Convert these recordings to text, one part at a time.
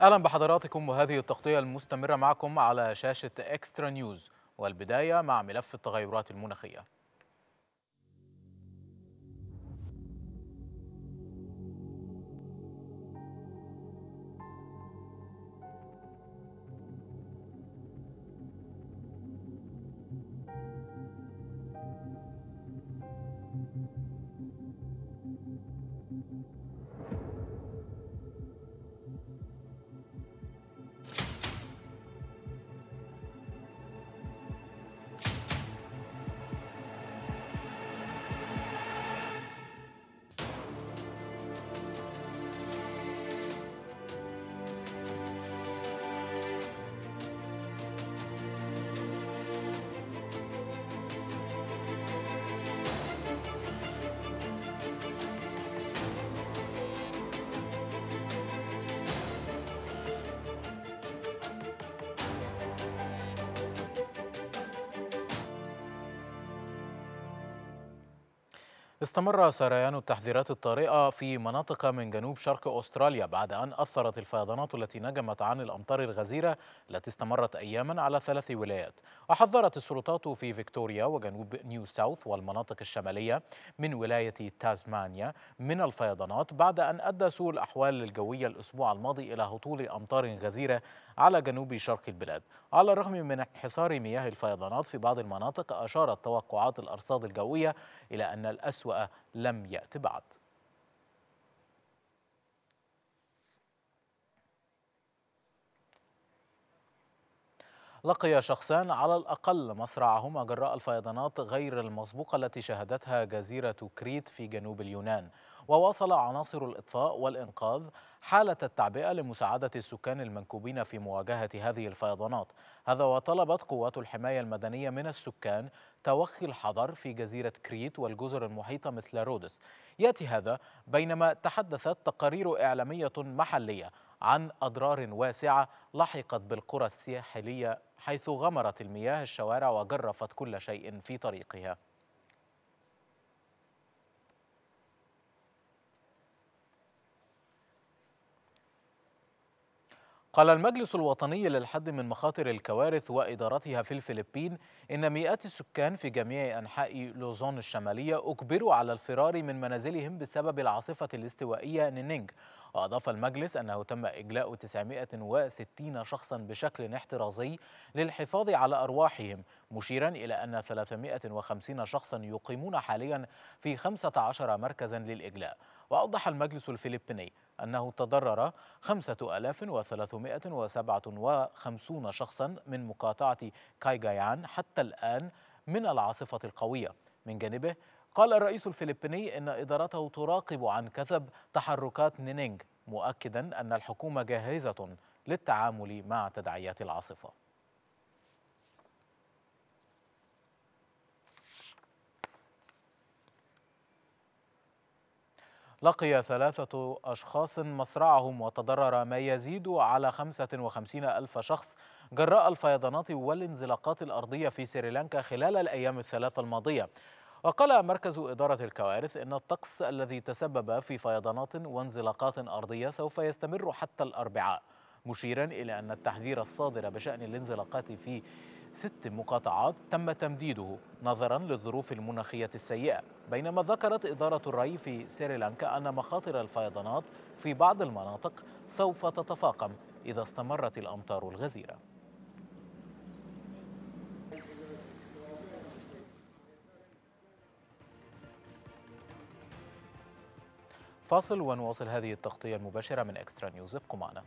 اهلا بحضراتكم وهذه التغطيه المستمره معكم على شاشه اكسترا نيوز والبدايه مع ملف التغيرات المناخيه استمر سريان التحذيرات الطارئة في مناطق من جنوب شرق أستراليا بعد أن أثرت الفيضانات التي نجمت عن الأمطار الغزيرة التي استمرت أياما على ثلاث ولايات وحذرت السلطات في فيكتوريا وجنوب نيو ساوث والمناطق الشمالية من ولاية تازمانيا من الفيضانات بعد أن أدى سوء الأحوال الجوية الأسبوع الماضي إلى هطول أمطار غزيرة على جنوب شرق البلاد على الرغم من انحسار مياه الفيضانات في بعض المناطق أشارت توقعات الأرصاد الجوية إلى أن الأسوأ أسوأ لم يأت بعد لقي شخصان على الأقل مصرعهما جراء الفيضانات غير المسبوقة التي شهدتها جزيرة كريت في جنوب اليونان وواصل عناصر الإطفاء والإنقاذ حالة التعبئة لمساعدة السكان المنكوبين في مواجهة هذه الفيضانات هذا وطلبت قوات الحماية المدنية من السكان توخي الحذر في جزيرة كريت والجزر المحيطة مثل رودس يأتي هذا بينما تحدثت تقارير إعلامية محلية عن أضرار واسعة لحقت بالقرى الساحلية حيث غمرت المياه الشوارع وجرفت كل شيء في طريقها قال المجلس الوطني للحد من مخاطر الكوارث وإدارتها في الفلبين إن مئات السكان في جميع أنحاء لوزون الشمالية أجبروا على الفرار من منازلهم بسبب العاصفة الاستوائية نينينج وأضاف المجلس أنه تم إجلاء 960 شخصا بشكل احترازي للحفاظ على أرواحهم مشيرا إلى أن 350 شخصا يقيمون حاليا في 15 مركزا للإجلاء وأوضح المجلس الفلبيني أنه تضرر 5357 شخصا من مقاطعة كايغايان حتى الآن من العاصفة القوية من جانبه قال الرئيس الفلبيني إن إدارته تراقب عن كثب تحركات نينينج مؤكدا أن الحكومة جاهزة للتعامل مع تداعيات العاصفة لقي ثلاثة أشخاص مصرعهم وتضرر ما يزيد على 55 ألف شخص جراء الفيضانات والانزلاقات الأرضية في سريلانكا خلال الأيام الثلاثة الماضية وقال مركز إدارة الكوارث إن الطقس الذي تسبب في فيضانات وانزلاقات أرضية سوف يستمر حتى الأربعاء مشيرا إلى أن التحذير الصادر بشأن الانزلاقات في ست مقاطعات تم تمديده نظرا للظروف المناخية السيئة بينما ذكرت إدارة الري في سريلانكا أن مخاطر الفيضانات في بعض المناطق سوف تتفاقم إذا استمرت الأمطار الغزيرة فاصل ونواصل هذه التغطية المباشرة من إكسترا نيوز ابقوا معنا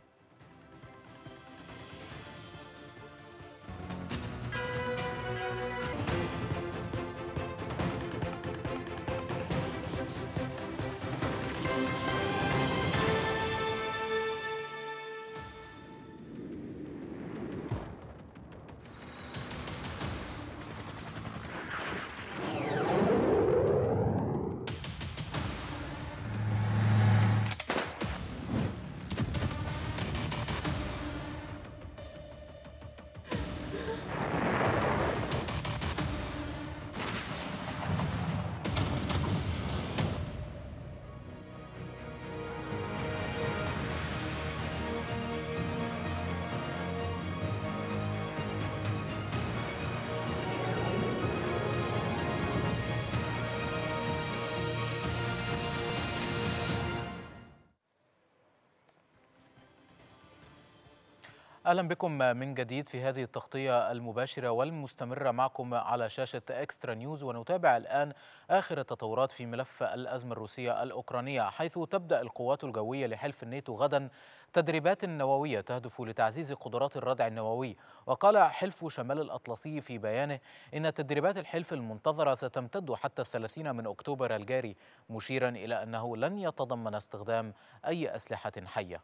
اهلا بكم من جديد في هذه التغطيه المباشره والمستمره معكم على شاشه اكسترا نيوز ونتابع الان اخر التطورات في ملف الازمه الروسيه الاوكرانيه حيث تبدا القوات الجويه لحلف الناتو غدا تدريبات نووية تهدف لتعزيز قدرات الردع النووي وقال حلف شمال الأطلسي في بيانه إن تدريبات الحلف المنتظرة ستمتد حتى الثلاثين من أكتوبر الجاري مشيرا إلى أنه لن يتضمن استخدام أي أسلحة حية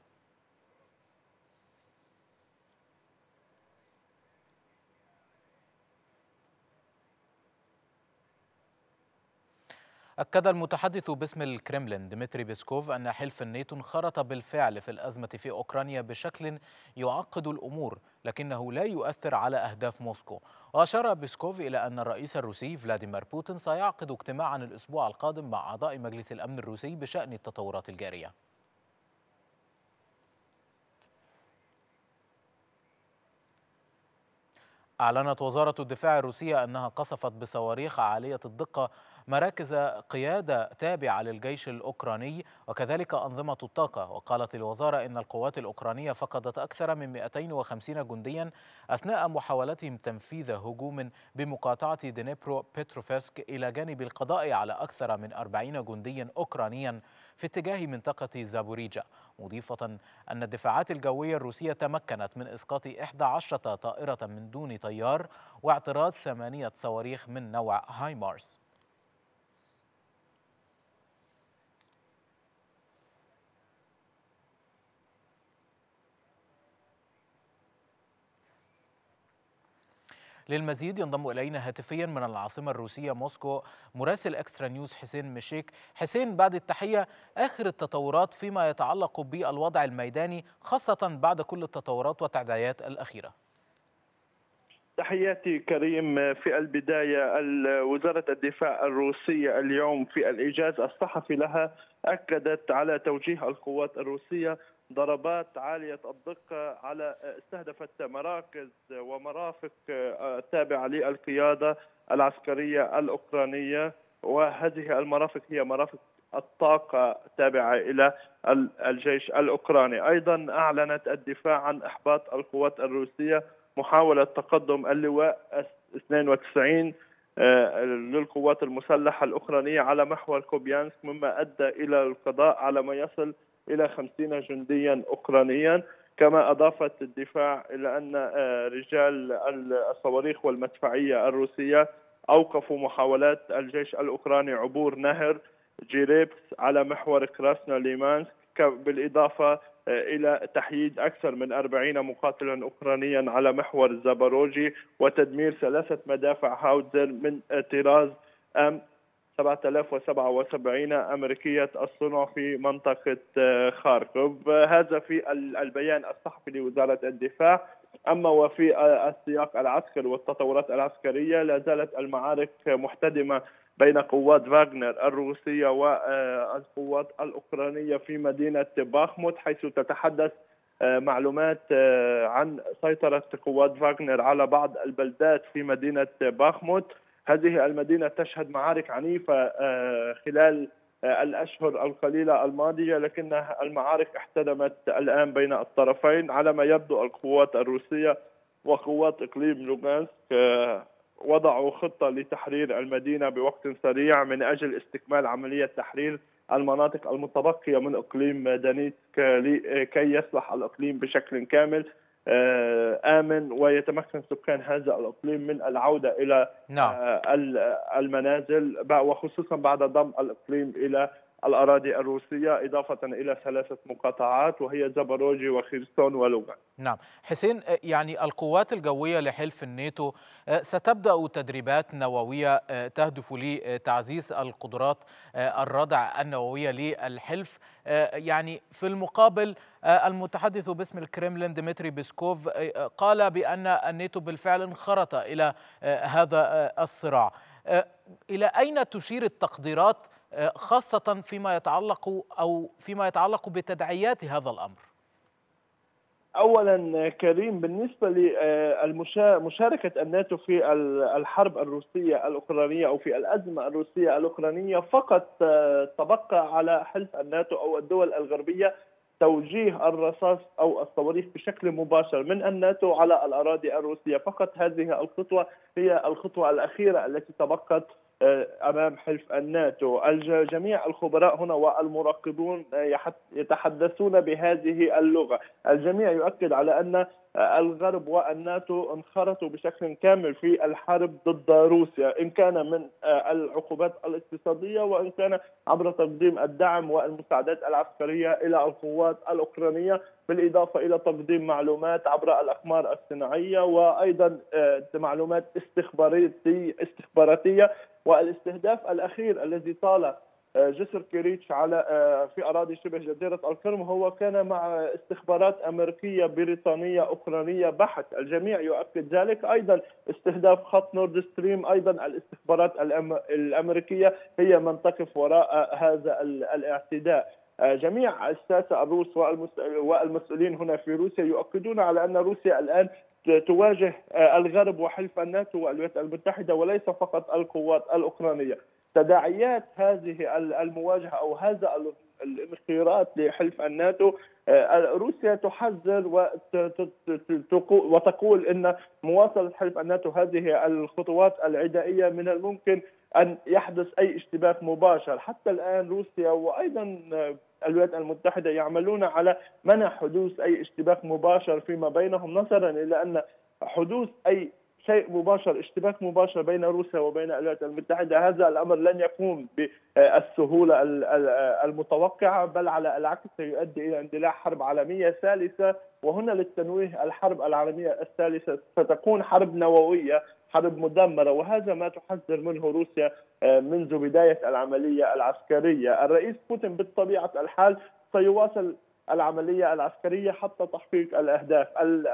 أكد المتحدث باسم الكرملين ديمتري بيسكوف أن حلف الناتو انخرط بالفعل في الأزمة في أوكرانيا بشكل يعقد الأمور لكنه لا يؤثر على أهداف موسكو وأشار بيسكوف إلى أن الرئيس الروسي فلاديمير بوتين سيعقد اجتماعا الأسبوع القادم مع أعضاء مجلس الأمن الروسي بشأن التطورات الجارية أعلنت وزارة الدفاع الروسية أنها قصفت بصواريخ عالية الدقة مراكز قيادة تابعة للجيش الأوكراني وكذلك أنظمة الطاقة وقالت الوزارة إن القوات الأوكرانية فقدت أكثر من 250 جنديا أثناء محاولتهم تنفيذ هجوم بمقاطعة دنيبرو بتروفسك إلى جانب القضاء على أكثر من 40 جنديا أوكرانيا في اتجاه منطقة زابوريجا مضيفة أن الدفاعات الجوية الروسية تمكنت من إسقاط 11 طائرة من دون طيار واعتراض ثمانية صواريخ من نوع هايمارس للمزيد ينضم إلينا هاتفيا من العاصمة الروسية موسكو مراسل إكسترا نيوز حسين مشيك حسين بعد التحية آخر التطورات فيما يتعلق بالوضع الميداني خاصة بعد كل التطورات والتعديات الأخيرة تحياتي كريم في البداية وزارة الدفاع الروسية اليوم في الإيجاز الصحفي لها أكدت على توجيه القوات الروسية ضربات عالية الدقة على استهدفت مراكز ومرافق آه، تابعة للقيادة العسكرية الأوكرانية وهذه المرافق هي مرافق الطاقة تابعة إلى الجيش الأوكراني أيضا أعلنت الدفاع عن إحباط القوات الروسية محاولة تقدم اللواء 92 آه، للقوات المسلحة الأوكرانية على محور كوبيانسك مما أدى إلى القضاء على ما يصل إلى 50 جنديا أوكرانيا كما أضافت الدفاع إلى أن آه، رجال الصواريخ والمدفعية الروسية أوقفوا محاولات الجيش الأوكراني عبور نهر جيريبس على محور كراسنا ليمانسك بالإضافة آه، إلى تحييد أكثر من 40 مقاتلا أوكرانيا على محور زاباروجي وتدمير ثلاثة مدافع هاودزر من آه، طراز أم 7077 أمريكية الصنع في منطقة آه، خاركوف هذا في البيان الصحفي لوزارة الدفاع أما وفي آه، السياق العسكري والتطورات العسكرية لا زالت المعارك محتدمة بين قوات فاغنر الروسية والقوات آه، الأوكرانية في مدينة باخموت حيث تتحدث معلومات عن سيطرة قوات فاغنر على بعض البلدات في مدينة باخموت هذه المدينة تشهد معارك عنيفة آه، خلال آه، الأشهر القليلة الماضية لكن المعارك احتدمت الآن بين الطرفين على ما يبدو القوات الروسية وقوات إقليم لوغانسك آه، وضعوا خطة لتحرير المدينة بوقت سريع من أجل استكمال عملية تحرير المناطق المتبقية من إقليم دانيتسك لكي يصلح الإقليم بشكل كامل آه، آمن ويتمكن سكان هذا الإقليم من العودة إلى نعم. آه، المنازل وخصوصا بعد ضم الإقليم إلى الأراضي الروسية إضافة إلى ثلاثة مقاطعات وهي زابروجي وخيرسون ولوغان نعم حسين آه، يعني القوات الجوية لحلف الناتو آه، ستبدأ تدريبات نووية آه، تهدف لتعزيز القدرات الردع النووية للحلف يعني في المقابل المتحدث باسم الكرملين ديمتري بيسكوف قال بأن الناتو بالفعل انخرط إلى هذا الصراع إلى أين تشير التقديرات خاصة فيما يتعلق أو فيما يتعلق بتداعيات هذا الأمر اولا كريم بالنسبه لمشاركه الناتو في الحرب الروسيه الاوكرانيه او في الازمه الروسيه الاوكرانيه فقط آه، تبقى على حلف الناتو او الدول الغربيه توجيه الرصاص او الصواريخ بشكل مباشر من الناتو على الاراضي الروسيه فقط هذه الخطوه هي الخطوه الاخيره التي تبقت آه، امام حلف الناتو جميع الخبراء هنا والمراقبون آه، يتحدثون بهذه اللغه الجميع يؤكد على ان آه، الغرب والناتو انخرطوا بشكل كامل في الحرب ضد روسيا ان كان من العقوبات الاقتصاديه وان كان عبر تقديم الدعم والمساعدات العسكريه الى القوات الاوكرانيه بالاضافه الى تقديم معلومات عبر الاقمار الصناعيه وايضا معلومات استخباراتيه استخباراتيه والاستهداف الاخير الذي طال آه، جسر كريتش على آه، في اراضي شبه جزيره القرم هو كان مع استخبارات امريكيه بريطانيه اوكرانيه بحت، الجميع يؤكد ذلك، ايضا استهداف خط نورد ستريم، ايضا الاستخبارات الامريكيه هي من تقف وراء آه، هذا الاعتداء. جميع الساسه الروس والمسؤولين هنا في روسيا يؤكدون على ان روسيا الان تواجه آه، الغرب وحلف الناتو والولايات المتحده وليس فقط القوات الاوكرانيه. تداعيات هذه المواجهه او هذا الانخراط لحلف الناتو آه، روسيا تحذر وتقول ان مواصله حلف الناتو هذه الخطوات العدائيه من الممكن ان يحدث اي اشتباك مباشر، حتى الان روسيا وايضا آه، الولايات المتحدة يعملون على منع حدوث أي اشتباك مباشر فيما بينهم نظرا إلى أن حدوث أي شيء مباشر اشتباك مباشر بين روسيا وبين الولايات المتحدة هذا الأمر لن يكون بالسهولة المتوقعة بل على العكس سيؤدي إلى اندلاع حرب عالمية ثالثة وهنا للتنويه الحرب العالمية الثالثة ستكون حرب نووية حرب مدمرة وهذا ما تحذر منه روسيا آه، منذ بداية العملية العسكرية الرئيس بوتين بطبيعة الحال سيواصل العملية العسكرية حتى تحقيق الأهداف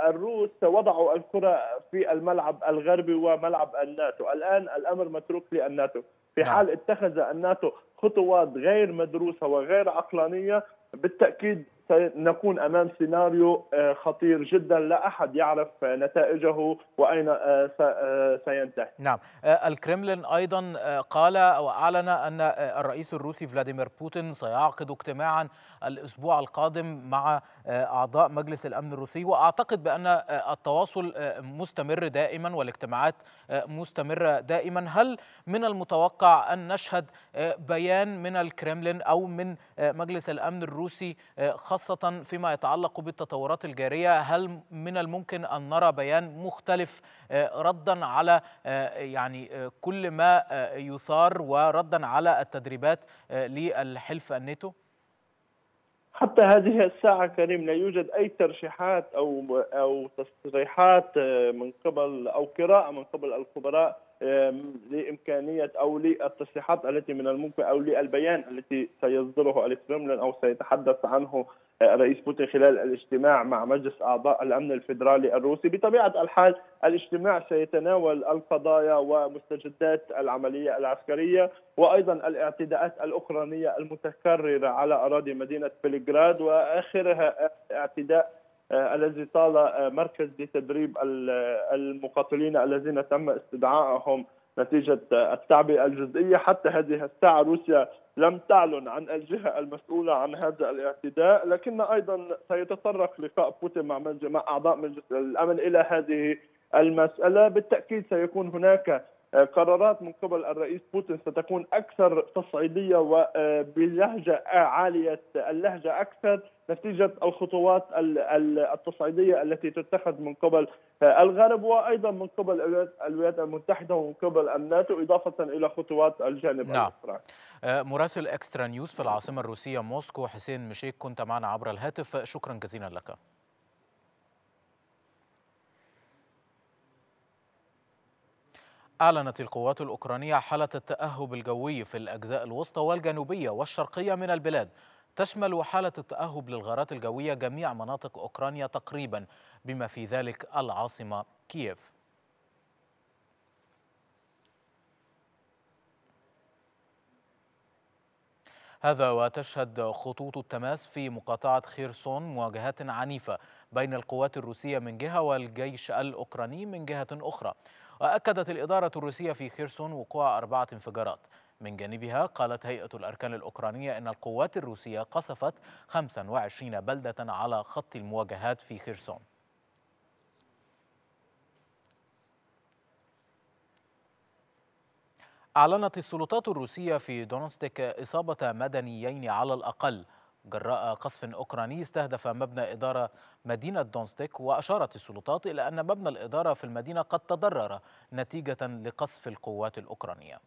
الروس وضعوا الكرة في الملعب الغربي وملعب الناتو الآن الأمر متروك للناتو في نعم. حال اتخذ الناتو خطوات غير مدروسة وغير عقلانية بالتاكيد سنكون امام سيناريو آه، خطير جدا لا احد يعرف آه، نتائجه واين آه، سينتهي. نعم، الكرملين ايضا قال واعلن ان الرئيس الروسي فلاديمير بوتين سيعقد اجتماعا الاسبوع القادم مع اعضاء مجلس الامن الروسي واعتقد بان التواصل مستمر دائما والاجتماعات مستمره دائما، هل من المتوقع ان نشهد بيان من الكرملين او من مجلس الامن الروسي الروسي آه، خاصة فيما يتعلق بالتطورات الجارية هل من الممكن أن نرى بيان مختلف آه، ردا على آه، يعني كل ما يثار وردا على التدريبات للحلف الناتو؟ حتى هذه الساعة كريم لا يوجد أي ترشيحات أو أو تصريحات من قبل أو قراءة من قبل الخبراء لامكانيه او للتصريحات التي من الممكن او للبيان التي سيصدره الكرملين او سيتحدث عنه آه، الرئيس بوتين خلال الاجتماع مع مجلس اعضاء الامن الفيدرالي الروسي بطبيعه الحال الاجتماع سيتناول القضايا ومستجدات العمليه العسكريه وايضا الاعتداءات الاوكرانيه المتكرره على اراضي مدينه بلغراد واخرها اعتداء آه، الذي طال آه، مركز لتدريب المقاتلين الذين تم استدعائهم نتيجة آه، التعبئة الجزئية حتى هذه الساعة روسيا لم تعلن عن الجهة المسؤولة عن هذا الاعتداء لكن أيضا سيتطرق لقاء بوتين مع من جماعة أعضاء مجلس الأمن إلى هذه المسألة بالتأكيد سيكون هناك قرارات من قبل الرئيس بوتين ستكون اكثر تصعيديه وبلهجه آه، آه، عاليه اللهجه اكثر نتيجه الخطوات التصعيديه التي تتخذ من قبل آه، الغرب وايضا من قبل الولايات المتحده ومن قبل الناتو اضافه الى خطوات الجانب نعم. الاسرائيلي. مراسل اكسترا نيوز في العاصمه الروسيه موسكو حسين مشيك كنت معنا عبر الهاتف شكرا جزيلا لك. أعلنت القوات الأوكرانية حالة التأهب الجوي في الأجزاء الوسطى والجنوبية والشرقية من البلاد تشمل حالة التأهب للغارات الجوية جميع مناطق أوكرانيا تقريبا بما في ذلك العاصمة كييف هذا وتشهد خطوط التماس في مقاطعة خيرسون مواجهات عنيفة بين القوات الروسية من جهة والجيش الأوكراني من جهة أخرى وأكدت الإدارة الروسية في خيرسون وقوع أربعة انفجارات من جانبها قالت هيئة الأركان الأوكرانية أن القوات الروسية قصفت 25 بلدة على خط المواجهات في خيرسون أعلنت السلطات الروسية في دونستيك إصابة مدنيين على الأقل جراء قصف أوكراني استهدف مبنى إدارة مدينة دونستيك وأشارت السلطات إلى أن مبنى الإدارة في المدينة قد تضرر نتيجة لقصف القوات الأوكرانية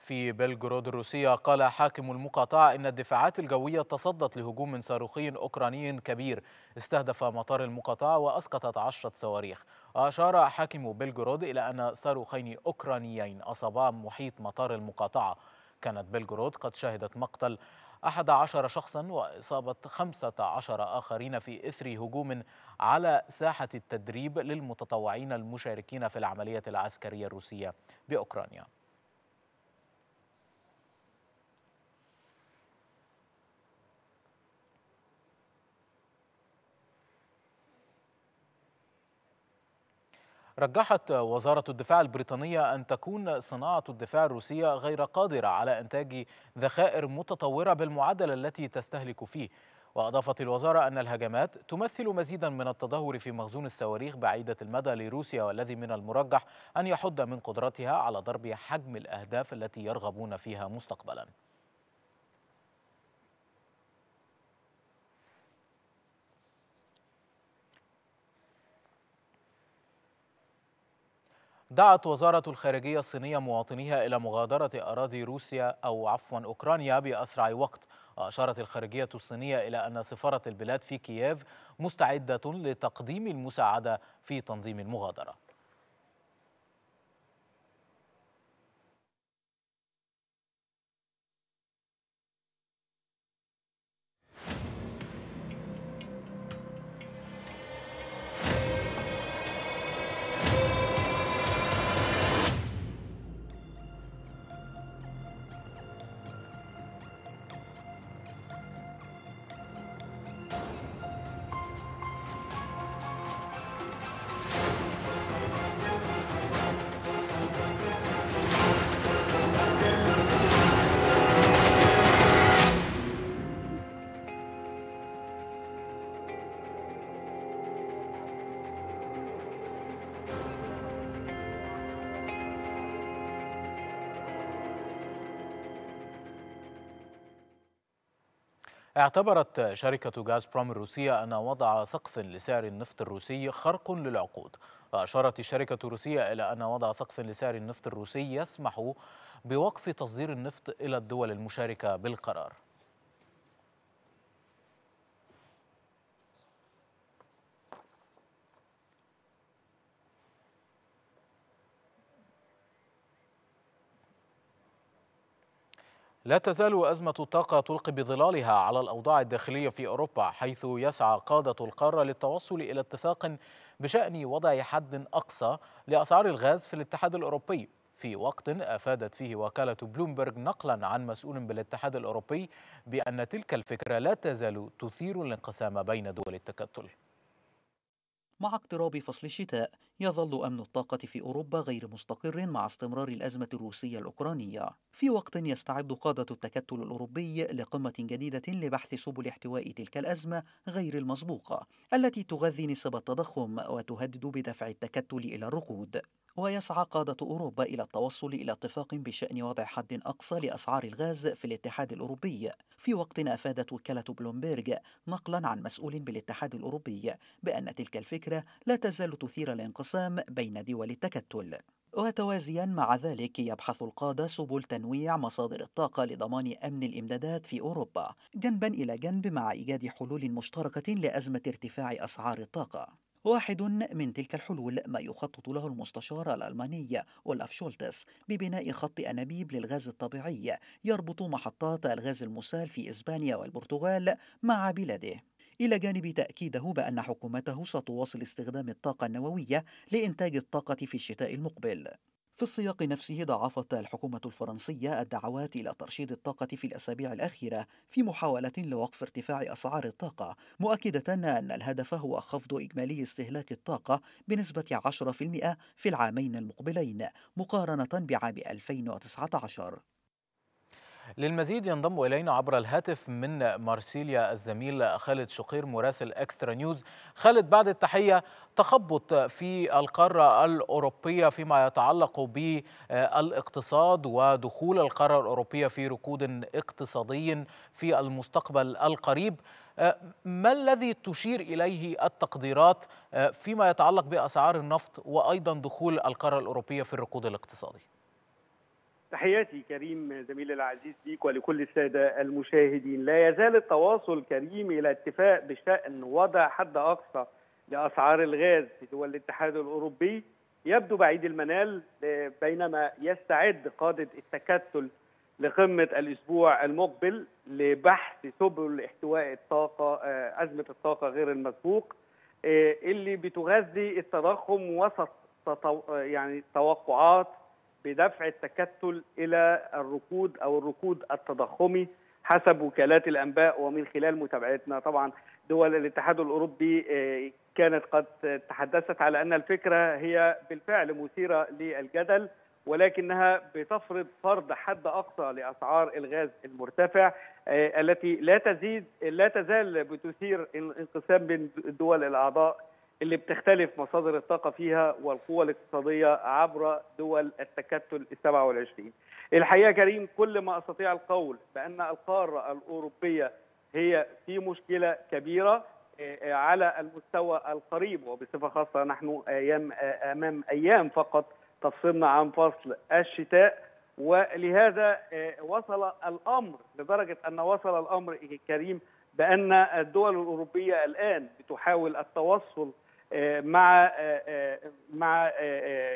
في بلغرود الروسية قال حاكم المقاطعة إن الدفاعات الجوية تصدت لهجوم صاروخي أوكراني كبير استهدف مطار المقاطعة وأسقطت عشرة صواريخ أشار حاكم بلغرود إلى أن صاروخين أوكرانيين أصابا محيط مطار المقاطعة كانت بلغرود قد شهدت مقتل 11 شخصا وإصابة 15 آخرين في إثر هجوم على ساحة التدريب للمتطوعين المشاركين في العملية العسكرية الروسية بأوكرانيا رجحت وزارة الدفاع البريطانية أن تكون صناعة الدفاع الروسية غير قادرة على إنتاج ذخائر متطورة بالمعدل التي تستهلك فيه وأضافت الوزارة أن الهجمات تمثل مزيدا من التدهور في مخزون الصواريخ بعيدة المدى لروسيا والذي من المرجح أن يحد من قدرتها على ضرب حجم الأهداف التي يرغبون فيها مستقبلاً دعت وزارة الخارجية الصينية مواطنيها إلى مغادرة أراضي روسيا أو عفوا أوكرانيا بأسرع وقت وأشارت الخارجية الصينية إلى أن سفارة البلاد في كييف مستعدة لتقديم المساعدة في تنظيم المغادرة اعتبرت شركة غاز بروم الروسية أن وضع سقف لسعر النفط الروسي خرق للعقود وأشارت الشركة الروسية إلى أن وضع سقف لسعر النفط الروسي يسمح بوقف تصدير النفط إلى الدول المشاركة بالقرار لا تزال أزمة الطاقة تلقي بظلالها على الأوضاع الداخلية في أوروبا حيث يسعى قادة القارة للتوصل إلى اتفاق بشأن وضع حد أقصى لأسعار الغاز في الاتحاد الأوروبي في وقت أفادت فيه وكالة بلومبرج نقلا عن مسؤول بالاتحاد الأوروبي بأن تلك الفكرة لا تزال تثير الانقسام بين دول التكتل مع اقتراب فصل الشتاء يظل أمن الطاقة في أوروبا غير مستقر مع استمرار الأزمة الروسية الأوكرانية في وقت يستعد قادة التكتل الأوروبي لقمة جديدة لبحث سبل احتواء تلك الأزمة غير المسبوقة التي تغذي نسب التضخم وتهدد بدفع التكتل إلى الركود ويسعى قادة أوروبا إلى التوصل إلى اتفاق بشأن وضع حد أقصى لأسعار الغاز في الاتحاد الأوروبي في وقت أفادت وكالة بلومبيرج نقلا عن مسؤول بالاتحاد الأوروبي بأن تلك الفكرة لا تزال تثير الانقسام بين دول التكتل وتوازيا مع ذلك يبحث القادة سبل تنويع مصادر الطاقة لضمان أمن الإمدادات في أوروبا جنبا إلى جنب مع إيجاد حلول مشتركة لأزمة ارتفاع أسعار الطاقة واحد من تلك الحلول ما يخطط له المستشار الألماني أولاف شولتس ببناء خط أنابيب للغاز الطبيعي يربط محطات الغاز المسال في إسبانيا والبرتغال مع بلاده إلى جانب تأكيده بأن حكومته ستواصل استخدام الطاقة النووية لإنتاج الطاقة في الشتاء المقبل في السياق نفسه ضاعفت الحكومة الفرنسية الدعوات إلى ترشيد الطاقة في الأسابيع الأخيرة في محاولة لوقف ارتفاع أسعار الطاقة مؤكدة أن الهدف هو خفض إجمالي استهلاك الطاقة بنسبة 10% في العامين المقبلين مقارنة بعام 2019 للمزيد ينضم إلينا عبر الهاتف من مارسيليا الزميل خالد شقير مراسل اكسترا نيوز خالد بعد التحية تخبط في القارة الأوروبية فيما يتعلق بالاقتصاد ودخول القارة الأوروبية في ركود اقتصادي في المستقبل القريب ما الذي تشير إليه التقديرات فيما يتعلق بأسعار النفط وأيضا دخول القارة الأوروبية في الركود الاقتصادي؟ تحياتي كريم زميلي العزيز ليك ولكل السادة المشاهدين لا يزال التواصل كريم إلى اتفاق بشأن وضع حد أقصى لأسعار الغاز في دول الاتحاد الأوروبي يبدو بعيد المنال بينما يستعد قادة التكتل لقمة الأسبوع المقبل لبحث سبل احتواء الطاقة آه، أزمة الطاقة غير المسبوق آه، اللي بتغذي التضخم وسط آه، يعني توقعات بدفع التكتل الى الركود او الركود التضخمي حسب وكالات الانباء ومن خلال متابعتنا طبعا دول الاتحاد الاوروبي آه، كانت قد تحدثت على ان الفكره هي بالفعل مثيره للجدل ولكنها بتفرض فرض حد اقصى لاسعار الغاز المرتفع آه، التي لا تزيد لا تزال بتثير انقسام بين الدول الاعضاء اللي بتختلف مصادر الطاقة فيها والقوة الاقتصادية عبر دول التكتل السبعة والعشرين الحقيقة كريم كل ما أستطيع القول بأن القارة الأوروبية هي في مشكلة كبيرة آه، آه، على المستوى القريب وبصفة خاصة نحن أيام آه، أمام أيام فقط تفصلنا عن فصل الشتاء ولهذا وصل الأمر لدرجة أن وصل الأمر إيه كريم بأن الدول الأوروبية الآن بتحاول التوصل آه، مع آه، آه، مع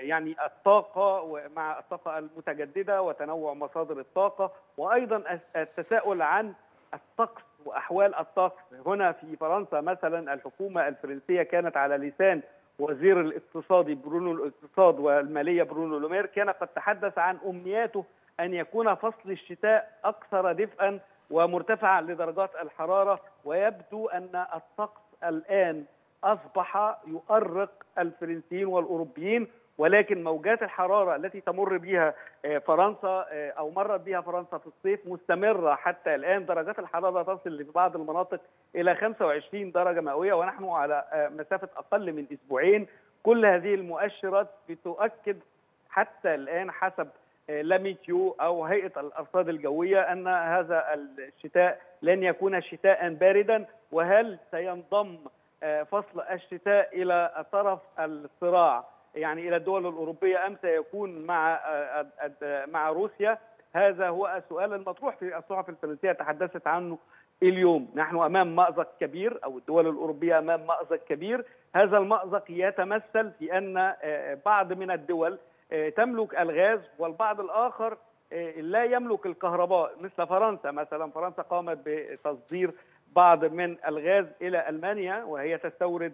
يعني الطاقه ومع الطاقه المتجدده وتنوع مصادر الطاقه وايضا التساؤل عن الطقس واحوال الطقس هنا في فرنسا مثلا الحكومه الفرنسيه كانت على لسان وزير الاقتصادي برونو الاقتصاد والماليه برونو لومير كان قد تحدث عن امنياته ان يكون فصل الشتاء اكثر دفئا ومرتفعا لدرجات الحراره ويبدو ان الطقس الان اصبح يؤرق الفرنسيين والاوروبيين ولكن موجات الحراره التي تمر بها آه، فرنسا آه، او مرت بها فرنسا في الصيف مستمره حتى الان درجات الحراره تصل في بعض المناطق الى 25 درجه مئويه ونحن على آه، مسافه اقل من اسبوعين كل هذه المؤشرات بتؤكد حتى الان حسب لاميتيو او هيئه الارصاد الجويه ان هذا الشتاء لن يكون شتاء باردا وهل سينضم فصل الشتاء الى طرف الصراع يعني الى الدول الاوروبيه ام سيكون مع مع روسيا هذا هو السؤال المطروح في الصحف الفرنسيه تحدثت عنه اليوم نحن امام مازق كبير او الدول الاوروبيه امام مازق كبير هذا المازق يتمثل في ان بعض من الدول تملك الغاز والبعض الاخر لا يملك الكهرباء مثل فرنسا مثلا فرنسا قامت بتصدير بعض من الغاز الى المانيا وهي تستورد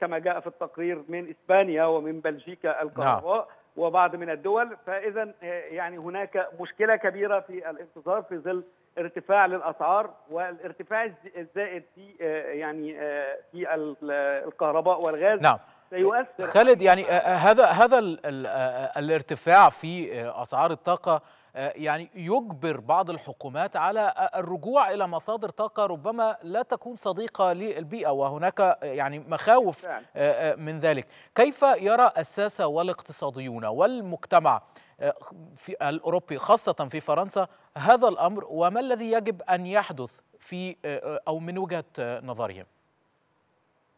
كما جاء في التقرير من اسبانيا ومن بلجيكا الكهرباء نعم. وبعض من الدول فاذا يعني هناك مشكله كبيره في الانتظار في ظل ارتفاع للاسعار والارتفاع الزائد في آه، يعني آه، في الكهرباء والغاز نعم. سيؤثر خالد يعني آه، هذا هذا الارتفاع في اسعار الطاقه آه، يعني يجبر بعض الحكومات على آه، الرجوع إلى مصادر طاقة ربما لا تكون صديقة للبيئة وهناك آه، يعني مخاوف من ذلك كيف يرى الساسة والاقتصاديون والمجتمع في الأوروبي خاصة في فرنسا هذا الأمر وما الذي يجب أن يحدث في أو من وجهة نظرهم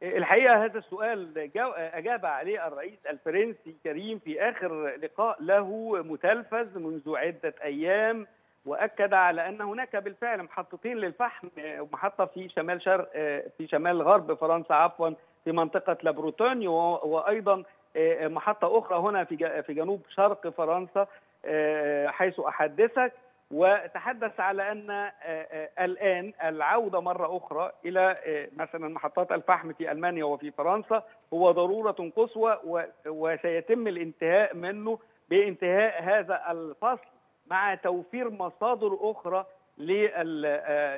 الحقيقه هذا السؤال اجاب عليه الرئيس الفرنسي كريم في اخر لقاء له متلفز منذ عده ايام واكد على ان هناك بالفعل محطتين للفحم محطه في شمال شرق في شمال غرب فرنسا عفوا في منطقه لابروتوني وايضا آه، محطه اخرى هنا في في جنوب شرق فرنسا آه، حيث احدثك وتحدث على ان آه، آه، الان العوده مره اخرى الى آه، مثلا محطات الفحم في المانيا وفي فرنسا هو ضروره قصوى وسيتم الانتهاء منه بانتهاء هذا الفصل مع توفير مصادر اخرى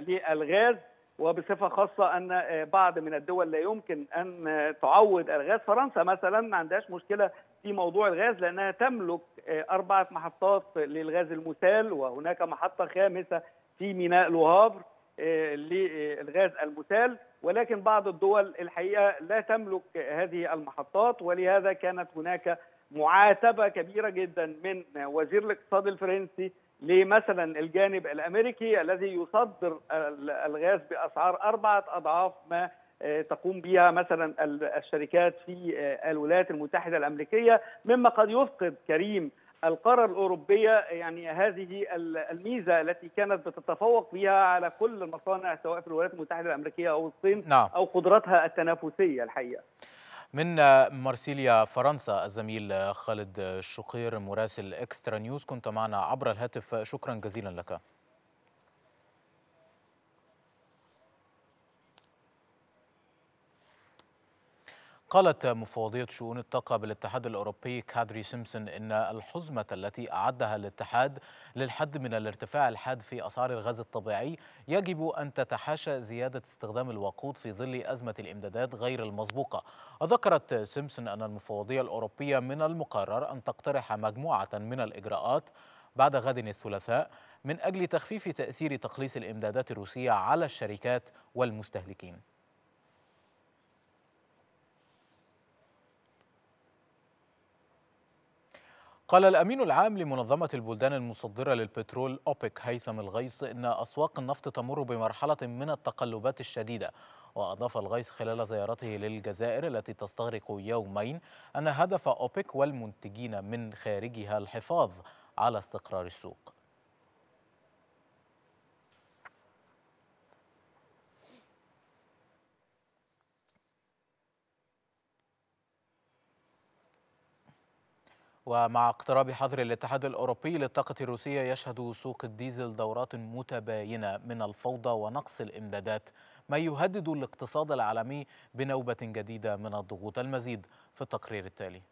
للغاز وبصفه خاصه ان بعض من الدول لا يمكن ان تعوض الغاز، فرنسا مثلا ما عندهاش مشكله في موضوع الغاز لانها تملك آه، اربعه محطات للغاز المسال وهناك محطه خامسه في ميناء لوهافر آه، للغاز المسال ولكن بعض الدول الحقيقه لا تملك هذه المحطات ولهذا كانت هناك معاتبه كبيره جدا من وزير الاقتصاد الفرنسي لمثلا الجانب الامريكي الذي يصدر الغاز باسعار اربعه اضعاف ما آه، تقوم بها مثلا الشركات في آه، الولايات المتحده الامريكيه مما قد يفقد كريم القارة الأوروبية يعني هذه الميزة التي كانت بتتفوق بها على كل المصانع سواء في الولايات المتحدة الأمريكية أو الصين نعم. أو قدرتها التنافسية الحقيقة من آه، مارسيليا فرنسا الزميل خالد شقير مراسل اكسترا نيوز كنت معنا عبر الهاتف شكرا جزيلا لك قالت مفوضية شؤون الطاقة بالاتحاد الأوروبي كادري سيمسون إن الحزمة التي أعدها الاتحاد للحد من الارتفاع الحاد في أسعار الغاز الطبيعي يجب أن تتحاشى زيادة استخدام الوقود في ظل أزمة الإمدادات غير المسبوقة وذكرت سيمسون أن المفوضية الأوروبية من المقرر أن تقترح مجموعة من الإجراءات بعد غد الثلاثاء من أجل تخفيف تأثير تقليص الإمدادات الروسية على الشركات والمستهلكين قال الأمين العام لمنظمة البلدان المصدرة للبترول أوبك هيثم الغيص إن أسواق النفط تمر بمرحلة من التقلبات الشديدة وأضاف الغيس خلال زيارته للجزائر التي تستغرق يومين أن هدف أوبك والمنتجين من خارجها الحفاظ على استقرار السوق ومع اقتراب حظر الاتحاد الأوروبي للطاقة الروسية يشهد سوق الديزل دورات متباينة من الفوضى ونقص الإمدادات ما يهدد الاقتصاد العالمي بنوبة جديدة من الضغوط المزيد في التقرير التالي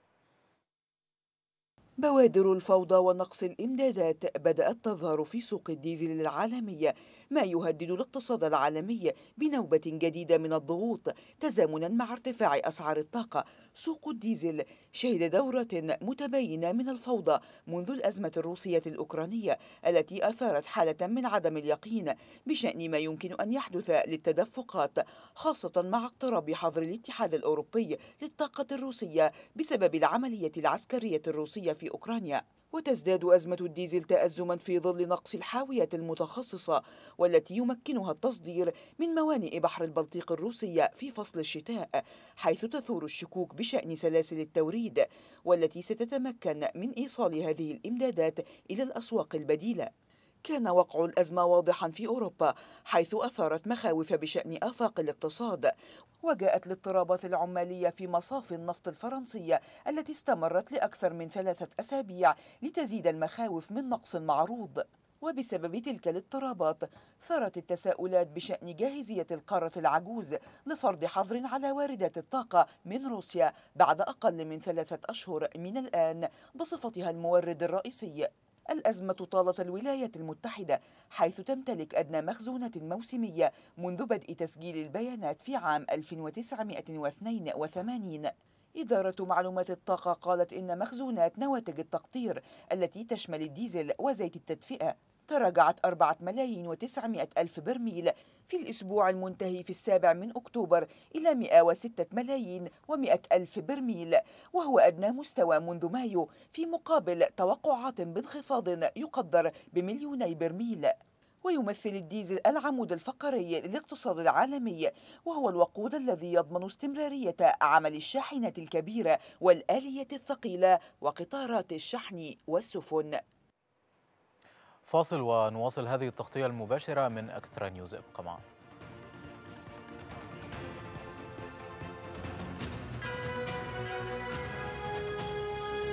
بوادر الفوضى ونقص الإمدادات بدأت تظهر في سوق الديزل العالمية ما يهدد الاقتصاد العالمي بنوبة جديدة من الضغوط تزامنا مع ارتفاع أسعار الطاقة سوق الديزل شهد دورة متباينة من الفوضى منذ الأزمة الروسية الأوكرانية التي أثارت حالة من عدم اليقين بشأن ما يمكن أن يحدث للتدفقات خاصة مع اقتراب حظر الاتحاد الأوروبي للطاقة الروسية بسبب العملية العسكرية الروسية في أوكرانيا وتزداد أزمة الديزل تأزما في ظل نقص الحاوية المتخصصة والتي يمكنها التصدير من موانئ بحر البلطيق الروسية في فصل الشتاء حيث تثور الشكوك بشأن سلاسل التوريد والتي ستتمكن من إيصال هذه الإمدادات إلى الأسواق البديلة كان وقع الأزمة واضحا في أوروبا حيث أثارت مخاوف بشأن آفاق الاقتصاد وجاءت الاضطرابات العمالية في مصافي النفط الفرنسية التي استمرت لأكثر من ثلاثة أسابيع لتزيد المخاوف من نقص معروض وبسبب تلك الاضطرابات ثارت التساؤلات بشأن جاهزية القارة العجوز لفرض حظر على واردات الطاقة من روسيا بعد أقل من ثلاثة أشهر من الآن بصفتها المورد الرئيسي الأزمة طالت الولايات المتحدة حيث تمتلك أدنى مخزونة موسمية منذ بدء تسجيل البيانات في عام 1982 إدارة معلومات الطاقة قالت إن مخزونات نواتج التقطير التي تشمل الديزل وزيت التدفئة تراجعت أربعة ملايين وتسعمائة ألف برميل في الأسبوع المنتهي في السابع من أكتوبر إلى وستة ملايين ومئة ألف برميل وهو أدنى مستوى منذ مايو في مقابل توقعات بانخفاض يقدر بمليوني برميل ويمثل الديزل العمود الفقري للاقتصاد العالمي وهو الوقود الذي يضمن استمرارية عمل الشاحنات الكبيرة والآلية الثقيلة وقطارات الشحن والسفن فاصل ونواصل هذه التغطية المباشرة من أكسترا نيوز ابقى معنا